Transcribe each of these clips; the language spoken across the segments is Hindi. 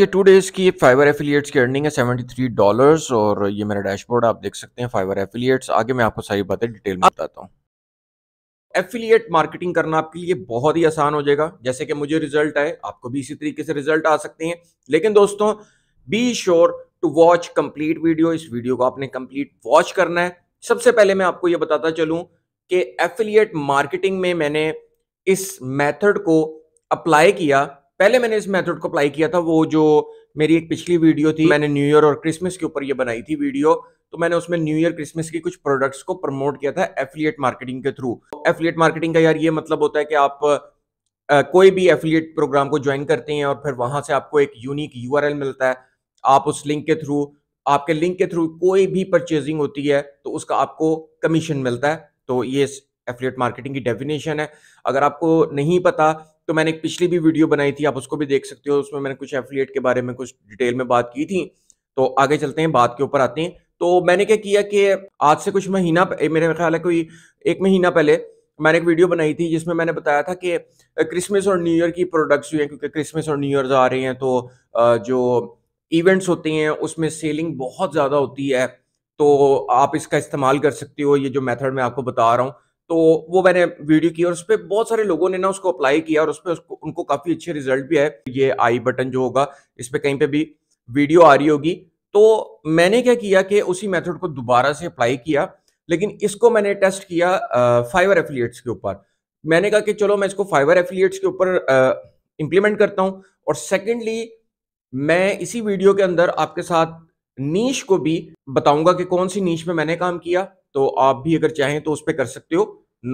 ये टू डेज़ की फाइवर एफिलियट्स की अर्निंग है सेवेंटी थ्री डॉलर्स और ये मेरा डैशबोर्ड आप देख सकते हैं फाइवर एफिलियट्स आगे मैं आपको सारी बातें डिटेल में बताता हूँ एफिलियट मार्केटिंग करना आपके लिए बहुत ही आसान हो जाएगा जैसे कि मुझे रिजल्ट आए आपको भी इसी तरीके से रिजल्ट आ सकते हैं लेकिन दोस्तों be sure to watch complete video इस वीडियो को आपने कंप्लीट वॉच करना है सबसे पहले मैं आपको ये बताता चलूँ कि एफिलियट मार्केटिंग में मैंने इस मेथड को अप्लाई किया पहले मैंने इस मेथड को अप्लाई किया था वो जो मेरी एक पिछली वीडियो थी मैंने न्यू ईयर और क्रिसमस के ऊपर ये बनाई थी वीडियो तो मैंने उसमें न्यू ईयर क्रिसमस की कुछ प्रोडक्ट्स को प्रमोट किया था एफिलिएट मार्केटिंग के थ्रू एफिलिएट मार्केटिंग का यार ये मतलब होता है कि आप आ, कोई भी एफिलिएट प्रोग्राम को ज्वाइन करते हैं और फिर वहां से आपको एक यूनिक यू मिलता है आप उस लिंक के थ्रू आपके लिंक के थ्रू कोई भी परचेजिंग होती है तो उसका आपको कमीशन मिलता है तो ये एफिलिएट मार्केटिंग की डेफिनेशन है अगर आपको नहीं पता तो मैंने एक पिछली भी वीडियो बनाई थी आप उसको भी देख सकते हो उसमें मैंने कुछ एफिलिएट के बारे में कुछ डिटेल में बात की थी तो आगे चलते हैं बात के ऊपर आते हैं तो मैंने क्या किया कि आज से कुछ महीना मेरे ख्याल है कोई एक महीना पहले मैंने एक वीडियो बनाई थी जिसमें मैंने बताया था कि क्रिसमस और न्यू ईयर की प्रोडक्ट्स हुए हैं क्योंकि क्रिसमस और न्यू ईयर आ रहे हैं तो जो इवेंट्स होते हैं उसमें सेलिंग बहुत ज़्यादा होती है तो आप इसका इस्तेमाल कर सकते हो ये जो मेथड मैं आपको बता रहा हूँ तो वो मैंने वीडियो की और उस पर बहुत सारे लोगों ने ना उसको अप्लाई किया और उस पर उनको काफ़ी अच्छे रिजल्ट भी आए ये आई बटन जो होगा इस पर कहीं पे भी वीडियो आ रही होगी तो मैंने क्या किया कि उसी मेथड को दोबारा से अप्लाई किया लेकिन इसको मैंने टेस्ट किया फाइवर एफिलिएट्स के ऊपर मैंने कहा कि चलो मैं इसको फाइवर एफिलिएट्स के ऊपर इंप्लीमेंट करता हूँ और सेकेंडली मैं इसी वीडियो के अंदर आपके साथ नीच को भी बताऊंगा कि कौन सी नीच में मैंने काम किया तो आप भी अगर चाहें तो उस पर कर सकते हो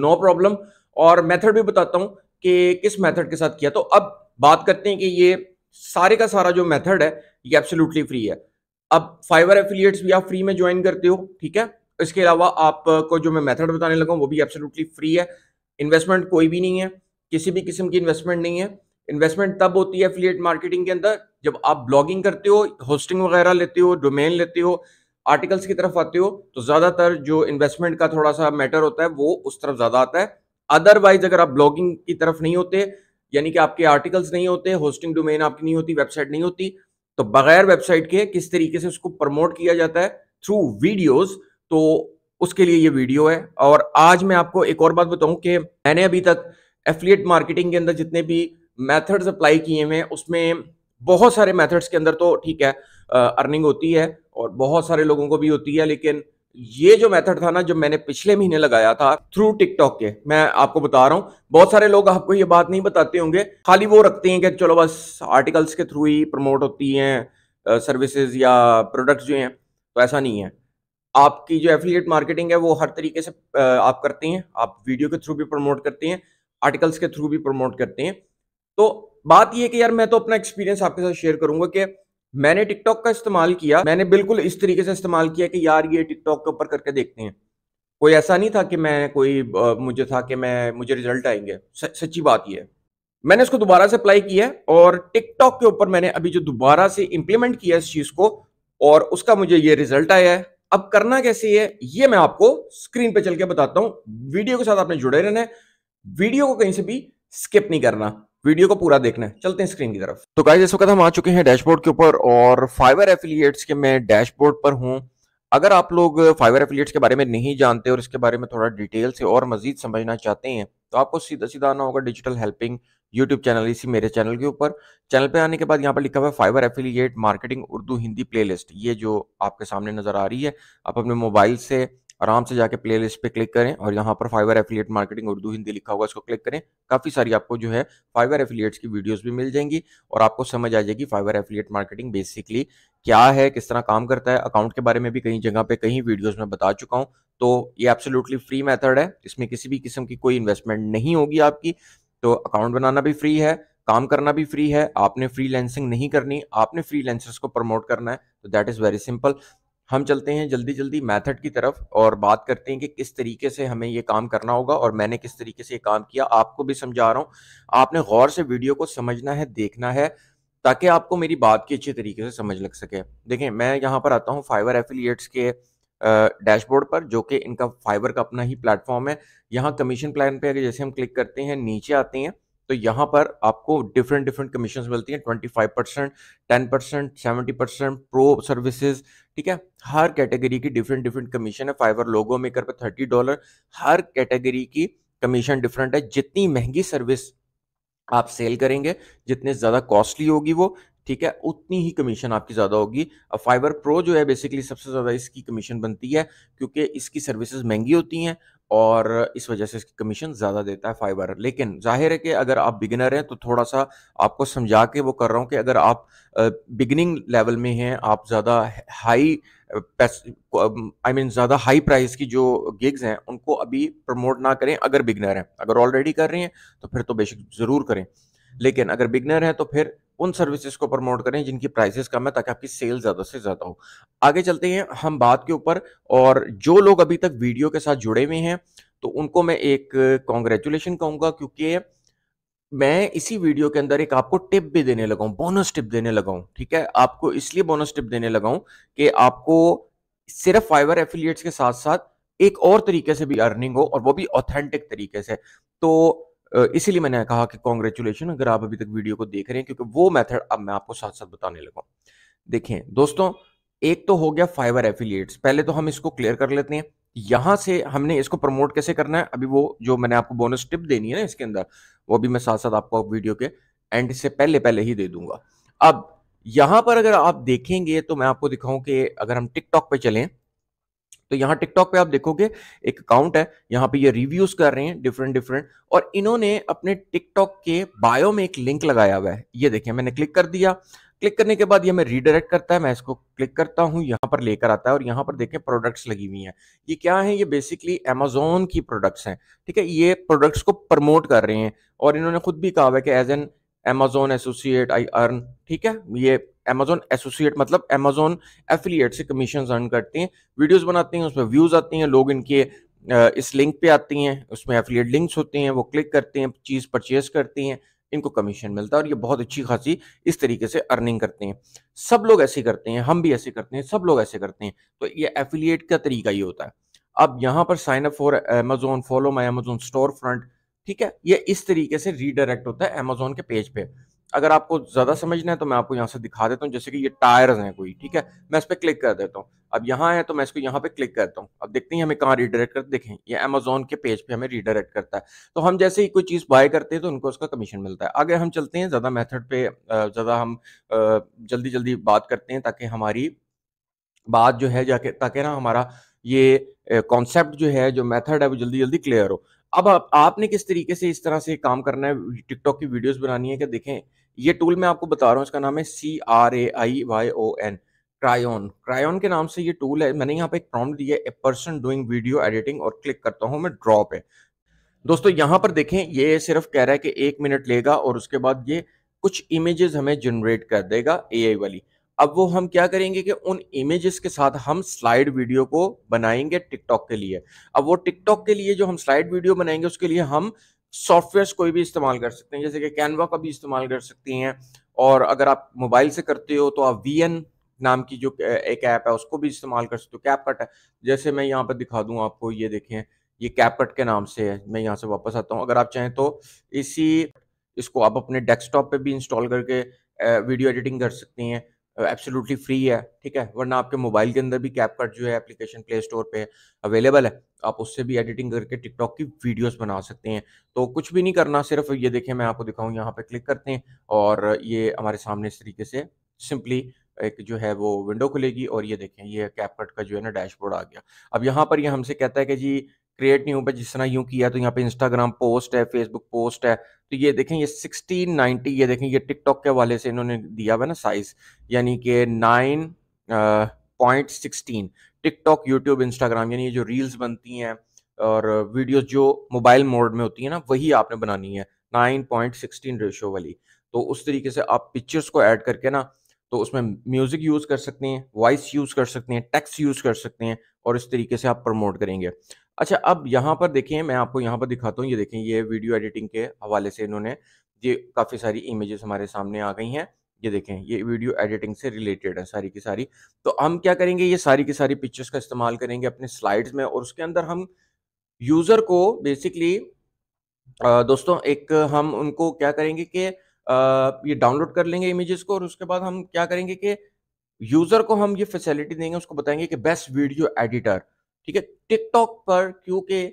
नो प्रॉब्लम और मेथड भी बताता हूं कि किस मेथड के साथ किया तो अब बात करते हैं कि ये सारे का सारा जो मेथड है ये एब्सोल्युटली फ्री है अब फाइवर एफिलियट्स भी आप फ्री में ज्वाइन करते हो ठीक है इसके अलावा आपको जो मैं मेथड बताने लगा वो भी एब्सोल्युटली फ्री है इन्वेस्टमेंट कोई भी नहीं है किसी भी किस्म की इन्वेस्टमेंट नहीं है इन्वेस्टमेंट तब होती है एफिलियट मार्केटिंग के अंदर जब आप ब्लॉगिंग करते हो होस्टिंग वगैरह लेते हो डोमेन लेते हो आर्टिकल्स की तरफ आते हो तो ज्यादातर जो इन्वेस्टमेंट का थोड़ा सा मैटर होता है वो उस तरफ ज्यादा आता है अदरवाइज अगर आप ब्लॉगिंग की तरफ नहीं होते यानी कि आपके आर्टिकल्स नहीं होते होस्टिंग डोमेन आपकी नहीं होती वेबसाइट नहीं होती तो बगैर वेबसाइट के किस तरीके से उसको प्रमोट किया जाता है थ्रू वीडियोस तो उसके लिए ये वीडियो है और आज मैं आपको एक और बात बताऊं कि मैंने अभी तक एफिलिएट मार्केटिंग के अंदर जितने भी मेथड्स अप्लाई किए हैं उसमें बहुत सारे मेथड्स के अंदर तो ठीक है अर्निंग होती है और बहुत सारे लोगों को भी होती है लेकिन ये जो मेथड था ना जो मैंने पिछले महीने लगाया था थ्रू टिकटॉक के मैं आपको बता रहा हूँ बहुत सारे लोग आपको ये बात नहीं बताते होंगे खाली वो रखते हैं कि चलो बस आर्टिकल्स के थ्रू ही प्रमोट होती हैं सर्विसेज या प्रोडक्ट्स जो हैं तो ऐसा नहीं है आपकी जो एफिलिएट मार्केटिंग है वो हर तरीके से आप करते हैं आप वीडियो के थ्रू भी प्रमोट करते हैं आर्टिकल्स के थ्रू भी प्रमोट करते हैं तो बात यह कि यार मैं तो अपना एक्सपीरियंस आपके साथ शेयर करूंगा कि मैंने टिकटॉक का इस्तेमाल किया मैंने बिल्कुल इस तरीके से इस्तेमाल किया कि यार ये टिकटॉक के ऊपर करके देखते हैं कोई ऐसा नहीं था कि मैं कोई आ, मुझे था कि मैं मुझे रिजल्ट आएंगे सच्ची बात यह है मैंने इसको दोबारा से अप्लाई किया और टिकटॉक के ऊपर मैंने अभी जो दोबारा से इंप्लीमेंट किया इस चीज़ को और उसका मुझे ये रिजल्ट आया है अब करना कैसे है ये मैं आपको स्क्रीन पे चल के बताता हूँ वीडियो के साथ आपने जुड़े रहना है वीडियो को कहीं से भी स्किप नहीं करना वीडियो को पूरा देखना है चलते हैं स्क्रीन की तरफ तो गाइज इस वक्त हम आ चुके हैं डैशबोर्ड के ऊपर और फाइवर एफिलियट्स के मैं डैशबोर्ड पर हूँ अगर आप लोग फाइवर एफिलियट्स के बारे में नहीं जानते और इसके बारे में थोड़ा डिटेल से और मजीद समझना चाहते हैं तो आपको सीधा सीधा आना होगा डिजिटल हेल्पिंग यूट्यूब चैनल इसी मेरे चैनल के ऊपर चैनल पे आने के बाद यहाँ पर लिखा हुआ है Fiverr affiliate marketing Urdu Hindi playlist ये जो आपके सामने नज़र आ रही है आप अपने मोबाइल से आराम से जाके प्ले लिस्ट पे क्लिक करें और यहाँ पर Fiverr affiliate marketing Urdu Hindi लिखा होगा इसको क्लिक करें काफ़ी सारी आपको जो है फाइवर एफिलियट्स की वीडियोस भी मिल जाएंगी और आपको समझ आ जाएगी फाइवर एफिलियट मार्केटिंग बेसिकली क्या है किस तरह काम करता है अकाउंट के बारे में भी कहीं जगह पे कहीं वीडियोज में बता चुका हूँ तो ये एब्सोल्युटली फ्री मेथड है इसमें किसी भी किस्म की कोई इन्वेस्टमेंट नहीं होगी आपकी तो अकाउंट बनाना भी फ्री है काम करना भी फ्री है आपने फ्रीलैंसिंग नहीं करनी आपने फ्रीलैंसर्स को प्रमोट करना है तो दैट इज़ वेरी सिंपल हम चलते हैं जल्दी जल्दी मेथड की तरफ और बात करते हैं कि किस तरीके से हमें ये काम करना होगा और मैंने किस तरीके से ये काम किया आपको भी समझा रहा हूँ आपने गौर से वीडियो को समझना है देखना है ताकि आपको मेरी बात की अच्छी तरीके से समझ लग सके देखें मैं यहाँ पर आता हूँ फाइवर एफिलियट्स के डैशबोर्ड पर जो कि इनका फाइबर का अपना ही प्लेटफॉर्म है यहाँ कमीशन प्लान पे अगर जैसे हम क्लिक करते हैं नीचे आते हैं तो यहाँ पर आपको डिफरेंट डिफरेंट कमीशन मिलती हैं twenty five percent ten percent seventy percent pro services ठीक है हर कैटेगरी की डिफरेंट डिफरेंट कमीशन है फाइवर लोगो मेकर पर थर्टी डॉलर हर कैटेगरी की कमीशन डिफरेंट है जितनी महंगी सर्विस आप सेल करेंगे जितने ज़्यादा कॉस्टली होगी वो ठीक है उतनी ही कमीशन आपकी ज़्यादा होगी अब फाइबर प्रो जो है बेसिकली सबसे ज़्यादा इसकी कमीशन बनती है क्योंकि इसकी सर्विसेज महंगी होती हैं और इस वजह से इसकी कमीशन ज़्यादा देता है फाइबर लेकिन जाहिर है कि अगर आप बिगिनर हैं तो थोड़ा सा आपको समझा के वो कर रहा हूँ कि अगर आप बिगिनिंग लेवल में हैं आप ज़्यादा हाई आई मीन ज़्यादा हाई प्राइस की जो गिग्स हैं उनको अभी प्रमोट ना करें अगर बिगनर हैं अगर ऑलरेडी कर रही हैं तो फिर तो बेशक ज़रूर करें लेकिन अगर बिगनर हैं तो फिर उन सर्विसेज को प्रमोट करें जिनकी प्राइसेस कम है ताकि आपकी सेल ज़्यादा से ज़्यादा हो आगे चलते हैं हम बात के ऊपर और जो लोग अभी तक वीडियो के साथ जुड़े हुए हैं तो उनको मैं एक कॉन्ग्रेचुलेशन कहूंगा क्योंकि मैं इसी वीडियो के अंदर एक आपको टिप भी देने लगा हूँ बोनस टिप देने लगा हूँ ठीक है आपको इसलिए बोनस टिप देने लगा हूँ कि आपको सिर्फ फाइवर एफिलियट्स के साथ साथ एक और तरीके से भी अर्निंग हो और वो भी ऑथेंटिक तरीके से तो इसीलिए मैंने कहा कि कॉन्ग्रेचुलेशन अगर आप अभी तक वीडियो को देख रहे हैं क्योंकि वो मेथड अब मैं आपको साथ साथ बताने लगा देखें दोस्तों एक तो हो गया फाइबर एफिलिएट्स पहले तो हम इसको क्लियर कर लेते हैं यहां से हमने इसको प्रमोट कैसे करना है अभी वो जो मैंने आपको बोनस टिप देनी है ना इसके अंदर वो भी मैं साथ साथ आपको वीडियो के एंड से पहले पहले ही दे दूंगा अब यहां पर अगर आप देखेंगे तो मैं आपको दिखाऊं कि अगर हम टिकटॉक पे चलें तो यहाँ टिकटॉक पे आप देखोगे एक अकाउंट है यहाँ पे ये रिव्यूज कर रहे हैं डिफरेंट डिफरेंट और इन्होंने अपने टिकटॉक के बायो में एक लिंक लगाया हुआ है ये देखिए मैंने क्लिक कर दिया क्लिक करने के बाद ये मैं रीडायरेक्ट करता है मैं इसको क्लिक करता हूँ यहाँ पर लेकर आता है और यहाँ पर देखें प्रोडक्ट्स लगी हुई हैं ये क्या है ये बेसिकली अमेजोन की प्रोडक्ट्स हैं ठीक है ये प्रोडक्ट्स को प्रमोट कर रहे हैं और इन्होंने खुद भी कहा हुआ है कि as an Amazon associate I earn ठीक है ये अमेजोन एसोसिएट मतलब अमेजोन एफिलिएट से कमीशन अर्न करते हैं वीडियोज बनाते हैं उसमें व्यूज आती हैं लोग इनके इस लिंक पे आती हैं उसमें एफिलिएट लिंक्स होते हैं वो क्लिक करते हैं चीज़ परचेज करते हैं इनको कमीशन मिलता है और ये बहुत अच्छी खासी इस तरीके से अर्निंग करते हैं सब लोग ऐसे करते हैं हम भी ऐसे करते हैं सब लोग ऐसे करते हैं तो ये एफिलिएट का तरीका ही होता है अब यहाँ पर sign up for Amazon follow my Amazon storefront ठीक है ये इस तरीके से रीडायरेक्ट होता है अमेजोन के पेज पे अगर आपको ज़्यादा समझना है तो मैं आपको यहाँ से दिखा देता हूँ जैसे कि ये टायर्स हैं कोई ठीक है मैं इस पर क्लिक कर देता हूँ अब यहाँ है तो मैं इसको यहाँ पे क्लिक करता हूँ अब देखते हैं हमें कहाँ रीडायरेक्ट करते देखें ये अमेजोन के पेज पे हमें रीडायरेक्ट करता है तो हम जैसे ही कोई चीज़ बाय करते हैं तो उनको उसका कमीशन मिलता है आगे हम चलते हैं ज़्यादा मेथड पे ज़्यादा हम जल्दी जल्दी बात करते हैं ताकि हमारी बात जो है जाके ताकि ना हमारा ये कॉन्सेप्ट जो है जो मेथड है वो जल्दी जल्दी क्लियर हो अब आप, आपने किस तरीके से इस तरह से काम करना है टिकटॉक की वीडियोस बनानी है क्या देखें ये टूल मैं आपको बता रहा हूँ इसका नाम है C R A I Y O N Craiyon Craiyon के नाम से ये टूल है मैंने यहाँ पे एक प्रॉम्प्ट दिया है a person doing video editing और क्लिक करता हूँ मैं ड्रॉप है दोस्तों यहाँ पर देखें ये सिर्फ कह रहा है कि एक मिनट लेगा और उसके बाद ये कुछ इमेजेस हमें जनरेट कर देगा ए वाली अब वो हम क्या करेंगे कि उन इमेजेस के साथ हम स्लाइड वीडियो को बनाएंगे टिकटॉक के लिए अब वो टिकटॉक के लिए जो हम स्लाइड वीडियो बनाएंगे उसके लिए हम सॉफ्टवेयर्स कोई भी इस्तेमाल कर सकते हैं जैसे कि कैनवा का भी इस्तेमाल कर सकती हैं और अगर आप मोबाइल से करते हो तो आप वी नाम की जो एक ऐप है उसको भी इस्तेमाल कर सकते हो कैपकट है जैसे मैं यहाँ पर दिखा दूँ आपको ये देखें ये कैपकट के नाम से है मैं यहाँ से वापस आता हूँ अगर आप चाहें तो इसी इसको आप अपने डेस्कटॉप पे भी इंस्टॉल करके वीडियो एडिटिंग कर सकती हैं एब्सोल्युटली फ्री है ठीक है वरना आपके मोबाइल के अंदर भी कैप कट जो है एप्लीकेशन प्ले स्टोर पे अवेलेबल है आप उससे भी एडिटिंग करके टिकटॉक की वीडियोस बना सकते हैं तो कुछ भी नहीं करना सिर्फ ये देखें मैं आपको दिखाऊं यहाँ पे क्लिक करते हैं और ये हमारे सामने इस तरीके से सिंपली एक जो है वो विंडो खुलेगी और ये देखें ये कैप कट का जो है ना डैशबोर्ड आ गया अब यहाँ पर ये यह हमसे कहता है कि जी क्रिएट न्यू पे जिस तरह यूँ किया तो यहाँ पे इंस्टाग्राम पोस्ट है फेसबुक पोस्ट है तो ये देखें ये सिक्सटीन नाइनटी ये देखें ये टिकटॉक के वाले से इन्होंने दिया हुआ ना साइज़ यानी कि nine point sixteen TikTok YouTube Instagram यानी ये जो रील्स बनती हैं और वीडियोज जो मोबाइल मोड में होती है ना वही आपने बनानी है नाइन पॉइंट सिक्सटीन रेशो वाली तो उस तरीके से आप पिक्चर्स को ऐड करके ना तो उसमें म्यूज़िक यूज़ कर सकते हैं वॉइस यूज़ कर सकते हैं टेक्स्ट यूज़ कर सकते हैं और इस तरीके से आप प्रमोट करेंगे अच्छा अब यहाँ पर देखें मैं आपको यहाँ पर दिखाता हूँ ये देखें ये वीडियो एडिटिंग के हवाले से इन्होंने ये काफ़ी सारी इमेजेस हमारे सामने आ गई हैं ये देखें ये वीडियो एडिटिंग से रिलेटेड है सारी की सारी तो हम क्या करेंगे ये सारी की सारी पिक्चर्स का इस्तेमाल करेंगे अपने स्लाइड्स में और उसके अंदर हम यूज़र को बेसिकली दोस्तों एक हम उनको क्या करेंगे कि ये डाउनलोड कर लेंगे इमेजेस को और उसके बाद हम क्या करेंगे कि यूज़र को हम ये फैसिलिटी देंगे उसको बताएंगे कि बेस्ट वीडियो एडिटर ठीक है टिकटॉक पर क्योंकि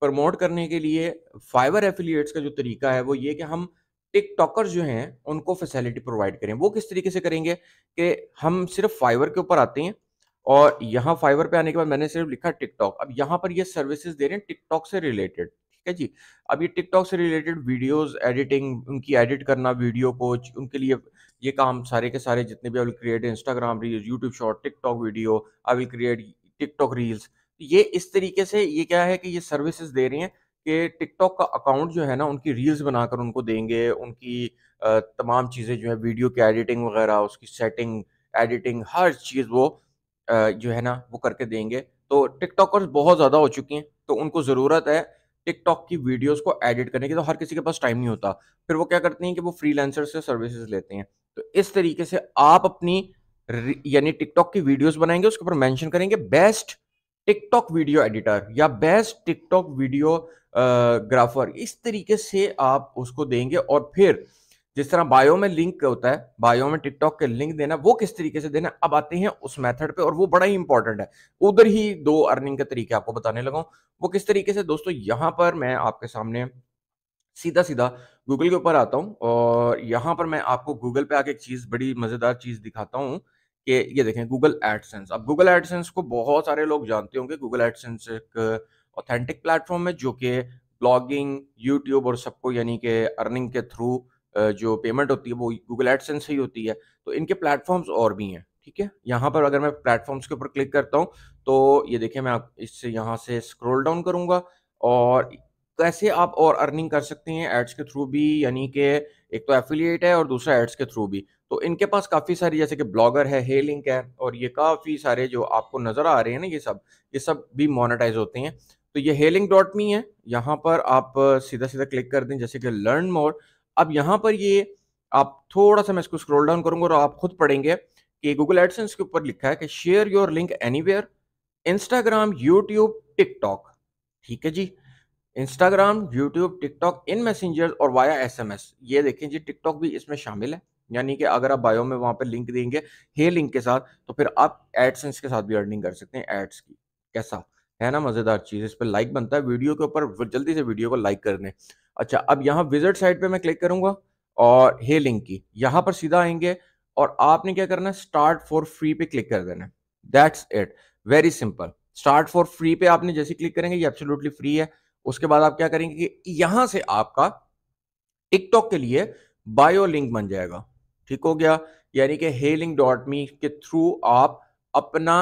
प्रमोट करने के लिए फाइवर एफिलिएट्स का जो तरीका है वो ये कि हम टिकटॉकर्स जो हैं उनको फैसिलिटी प्रोवाइड करें वो किस तरीके से करेंगे कि हम सिर्फ फाइवर के ऊपर आते हैं और यहाँ फाइवर पे आने के बाद मैंने सिर्फ लिखा टिकटॉक अब यहाँ पर ये सर्विसेज दे रहे हैं टिकटॉक से रिलेटेड ठीक है जी अब ये टिकटॉक से रिलेटेड वीडियोस एडिटिंग उनकी एडिट करना वीडियो कोच उनके लिए ये काम सारे के सारे जितने भी I will create Instagram reels YouTube short TikTok video I will create TikTok reels ये इस तरीके से ये क्या है कि ये सर्विसेज दे रही हैं कि टिकटॉक का अकाउंट जो है ना उनकी रील्स बनाकर उनको देंगे उनकी तमाम चीज़ें जो है वीडियो की एडिटिंग वगैरह उसकी सेटिंग एडिटिंग हर चीज़ वो जो है ना वो करके देंगे तो टिकटॉकर्स बहुत ज़्यादा हो चुकी हैं तो उनको ज़रूरत है टिकटॉक की वीडियोस को एडिट करने की तो हर किसी के पास टाइम नहीं होता फिर वो क्या करती हैं कि वो फ्रीलांसर से सर्विसेज लेते हैं तो इस तरीके से आप अपनी यानी टिकटॉक की वीडियोस बनाएंगे उसके ऊपर मेंशन करेंगे बेस्ट टिकटॉक वीडियो एडिटर या बेस्ट टिकटॉक वीडियो ग्राफर इस तरीके से आप उसको देंगे और फिर जिस तरह बायो में लिंक होता है बायो में टिकटॉक के लिंक देना वो किस तरीके से देना अब आते हैं उस मेथड पे और वो बड़ा ही इंपॉर्टेंट है उधर ही दो अर्निंग के तरीके आपको बताने लगा वो किस तरीके से दोस्तों यहाँ पर मैं आपके सामने सीधा सीधा गूगल के ऊपर आता हूँ और यहाँ पर मैं आपको गूगल पे आके एक चीज़ बड़ी मज़ेदार चीज़ दिखाता हूँ कि ये देखें गूगल एडसेंस अब गूगल एडसेंस को बहुत सारे लोग जानते होंगे गूगल एडसेंस एक ऑथेंटिक प्लेटफॉर्म है जो कि ब्लॉगिंग यूट्यूब और सबको यानी कि अर्निंग के थ्रू जो पेमेंट होती है वो गूगल एडसेंस ही होती है तो इनके प्लेटफॉर्म्स और भी हैं ठीक है यहाँ पर अगर मैं प्लेटफॉर्म्स के ऊपर क्लिक करता हूँ तो ये देखें मैं आप इससे यहाँ से स्क्रोल डाउन करूँगा और कैसे आप और अर्निंग कर सकते हैं एड्स के थ्रू भी यानी कि एक तो एफिलिएट है और दूसरा एड्स के थ्रू भी तो इनके पास काफ़ी सारे जैसे कि ब्लॉगर है हे लिंक है और ये काफ़ी सारे जो आपको नज़र आ रहे हैं ना ये सब ये सब भी मोनेटाइज होते हैं तो ये हेलिंग डॉट मी है यहाँ पर आप सीधा सीधा क्लिक कर दें जैसे कि लर्न मोर अब यहाँ पर ये आप थोड़ा सा मैं इसको स्क्रॉल डाउन करूँगा और आप खुद पढ़ेंगे कि गूगल एडसेंस के ऊपर लिखा है कि share your link anywhere Instagram YouTube TikTok ठीक है जी Instagram YouTube TikTok in Messenger और वाया एसएमएस ये देखें जी टिकटॉक भी इसमें शामिल है यानी कि अगर आप बायो में वहां पर लिंक देंगे हे लिंक के साथ तो फिर आप एडसेंस के साथ भी अर्निंग कर सकते हैं एड्स की कैसा है ना मज़ेदार चीज़ इस पर लाइक बनता है वीडियो के ऊपर जल्दी से वीडियो को लाइक कर दें अच्छा अब यहाँ विजिट साइट पे मैं क्लिक करूंगा और हे लिंक की यहाँ पर सीधा आएंगे और आपने क्या करना है स्टार्ट फॉर फ्री पे क्लिक कर देना that's it very simple start for free पे आपने जैसे क्लिक करेंगे ये एब्सोल्युटली फ्री है उसके बाद आप क्या करेंगे कि यहां से आपका टिकटॉक के लिए बायो लिंक बन जाएगा ठीक हो गया यानी कि हेलिंग डॉट मी के थ्रू आप अपना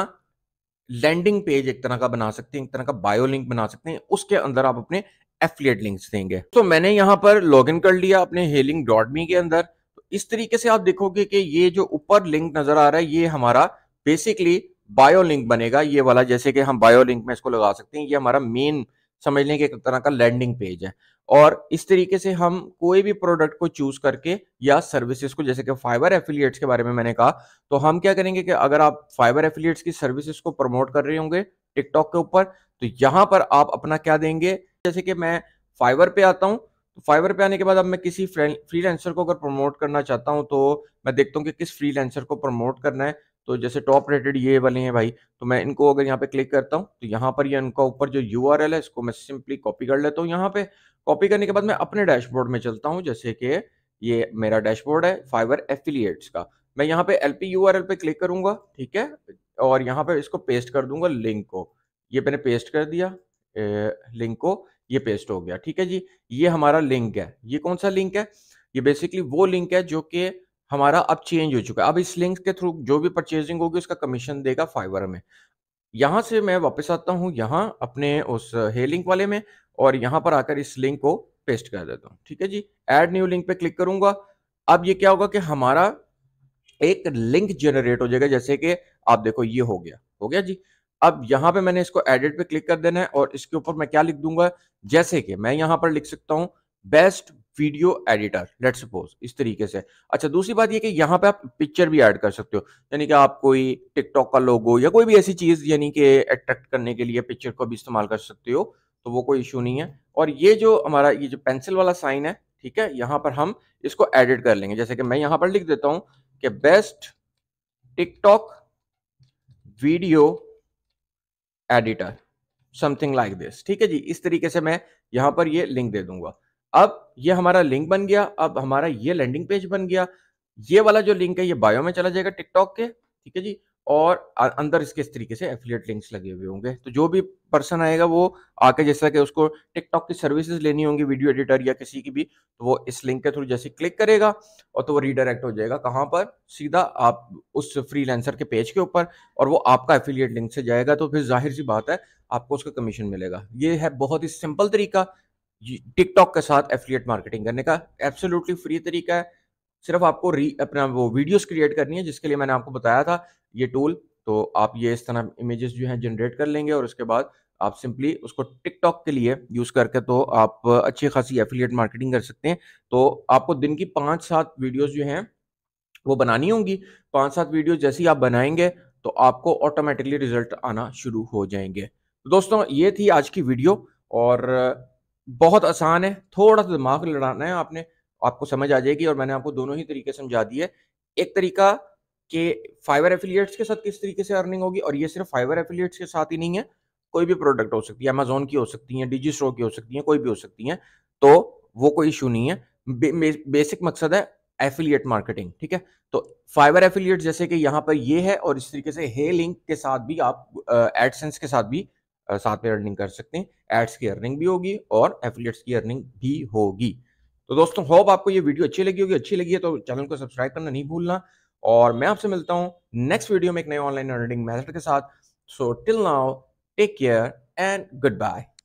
लैंडिंग पेज एक तरह का बना सकते हैं एक तरह का बायो लिंक बना सकते हैं उसके अंदर आप अपने एफिलियट लिंक्स देंगे तो मैंने यहां पर लॉगिन कर लिया अपने हेलिंग डॉट मी के अंदर तो इस तरीके से आप देखोगे कि ये जो ऊपर लिंक नजर आ रहा है ये हमारा बेसिकली बायो लिंक बनेगा ये वाला जैसे कि हम बायो लिंक में इसको लगा सकते हैं ये हमारा मेन समझ लें कि एक तरह का लैंडिंग पेज है और इस तरीके से हम कोई भी प्रोडक्ट को चूज करके या सर्विसेज को जैसे कि फाइबर एफिलिएट्स के बारे में मैंने कहा तो हम क्या करेंगे कि अगर आप फाइबर एफिलिएट्स की सर्विसेज को प्रमोट कर रहे होंगे टिकटॉक के ऊपर तो यहाँ पर आप अपना क्या देंगे जैसे कि मैं फाइबर पे आता हूँ तो फाइबर पे आने के बाद अब मैं किसी फ्रीलांसर को अगर प्रमोट करना चाहता हूँ तो मैं देखता हूँ कि किस फ्रीलांसर को प्रमोट करना है तो जैसे टॉप रेटेड ये वाले हैं भाई तो मैं इनको अगर यहाँ पे क्लिक करता हूँ तो यहाँ पर ये इनका ऊपर जो यू है इसको मैं सिंपली कॉपी कर लेता हूँ यहाँ पे कॉपी करने के बाद मैं अपने डैशबोर्ड में चलता हूँ जैसे कि ये मेरा डैशबोर्ड है फाइवर एफिलियट्स का मैं यहाँ पे एल पी पे क्लिक करूंगा ठीक है और यहाँ पे इसको पेस्ट कर दूंगा लिंक को ये मैंने पेस्ट कर दिया ए, लिंक को ये पेस्ट हो गया ठीक है जी ये हमारा लिंक है ये कौन सा लिंक है ये बेसिकली वो लिंक है जो कि हमारा अब चेंज हो चुका है अब इस लिंक के थ्रू जो भी परचेजिंग होगी उसका कमीशन देगा फाइवर में यहां से मैं वापस आता हूं यहां अपने उस uh, हे लिंक वाले में और यहां पर आकर इस लिंक को पेस्ट कर देता हूँ ठीक है जी ऐड न्यू लिंक पे क्लिक करूंगा अब ये क्या होगा कि हमारा एक लिंक जनरेट हो जाएगा जैसे कि आप देखो ये हो गया हो गया जी अब यहाँ पे मैंने इसको एडिट पे क्लिक कर देना है और इसके ऊपर मैं क्या लिख दूंगा जैसे कि मैं यहाँ पर लिख सकता हूँ best video editor let suppose इस तरीके से अच्छा दूसरी बात ये कि यहाँ पे आप पिक्चर भी ऐड कर सकते हो यानी कि आप कोई टिकटॉक का लोगो या कोई भी ऐसी चीज़ यानी कि अट्रैक्ट करने के लिए पिक्चर को भी इस्तेमाल कर सकते हो तो वो कोई इशू नहीं है और ये जो हमारा ये जो पेंसिल वाला साइन है ठीक है यहाँ पर हम इसको एडिट कर लेंगे जैसे कि मैं यहाँ पर लिख देता हूँ कि best TikTok video editor something like this ठीक है जी इस तरीके से मैं यहाँ पर ये लिंक दे दूंगा अब ये हमारा लिंक बन गया अब हमारा ये लैंडिंग पेज बन गया ये वाला जो लिंक है ये बायो में चला जाएगा टिकटॉक के ठीक है जी और अंदर इसके इस तरीके से एफिलियट लिंक्स लगे हुए होंगे तो जो भी पर्सन आएगा वो आके जैसा कि उसको टिकटॉक की सर्विसेज लेनी होंगी वीडियो एडिटर या किसी की भी तो वो इस लिंक के थ्रू जैसे क्लिक करेगा और तो वो रीडायरेक्ट हो जाएगा कहाँ पर सीधा आप उस फ्रीलांसर के पेज के ऊपर और वो आपका एफिलियट लिंक से जाएगा तो फिर जाहिर सी बात है आपको उसका कमीशन मिलेगा ये है बहुत ही सिंपल तरीका टिकटॉक के साथ एफिलिएट मार्केटिंग करने का एब्सोल्युटली फ्री तरीका है सिर्फ आपको री अपना वो वीडियोस क्रिएट करनी है जिसके लिए मैंने आपको बताया था ये टूल तो आप ये इस तरह इमेजेस जो हैं जनरेट कर लेंगे और उसके बाद आप सिंपली उसको टिकटॉक के लिए यूज़ करके तो आप अच्छी खासी एफिलिएट मार्केटिंग कर सकते हैं तो आपको दिन की पाँच सात वीडियोज़ जो हैं वो बनानी होंगी पाँच सात वीडियो जैसी आप बनाएंगे तो आपको ऑटोमेटिकली रिजल्ट आना शुरू हो जाएंगे तो दोस्तों ये थी आज की वीडियो और बहुत आसान है थोड़ा सा दिमाग लड़ाना है आपने आपको समझ आ जाएगी और मैंने आपको दोनों ही तरीके समझा दिए एक तरीका कि फाइबर एफिलिएट्स के साथ किस तरीके से अर्निंग होगी और ये सिर्फ फाइबर एफिलिएट्स के साथ ही नहीं है कोई भी प्रोडक्ट हो सकती है अमेजोन की हो सकती है डिजी स्टोर की हो सकती है कोई भी हो सकती है तो वो कोई इशू नहीं है बे, बे, बेसिक मकसद है एफिलिएट मार्केटिंग ठीक है तो फाइबर एफिलिएट जैसे कि यहाँ पर ये है और इस तरीके से हे लिंक के साथ भी आप एडसेंस के साथ भी साथ में अर्निंग कर सकते हैं एड्स की अर्निंग भी होगी और एफिलियट्स की अर्निंग भी होगी तो दोस्तों होप आपको ये वीडियो अच्छी लगी होगी अच्छी लगी है तो चैनल को सब्सक्राइब करना नहीं भूलना और मैं आपसे मिलता हूँ नेक्स्ट वीडियो में एक नए ऑनलाइन अर्निंग मैथड के साथ so till now take care and good bye